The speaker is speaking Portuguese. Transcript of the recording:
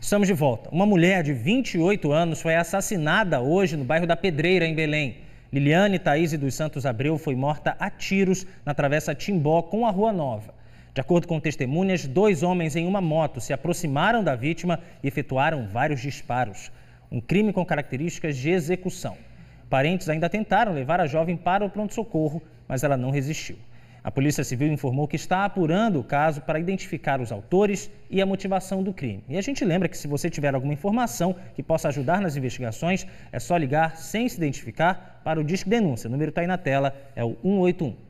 Estamos de volta. Uma mulher de 28 anos foi assassinada hoje no bairro da Pedreira, em Belém. Liliane Thaís dos Santos Abreu foi morta a tiros na travessa Timbó com a Rua Nova. De acordo com testemunhas, dois homens em uma moto se aproximaram da vítima e efetuaram vários disparos. Um crime com características de execução. Parentes ainda tentaram levar a jovem para o pronto-socorro, mas ela não resistiu. A Polícia Civil informou que está apurando o caso para identificar os autores e a motivação do crime. E a gente lembra que se você tiver alguma informação que possa ajudar nas investigações, é só ligar sem se identificar para o Disque Denúncia. O número está aí na tela, é o 181.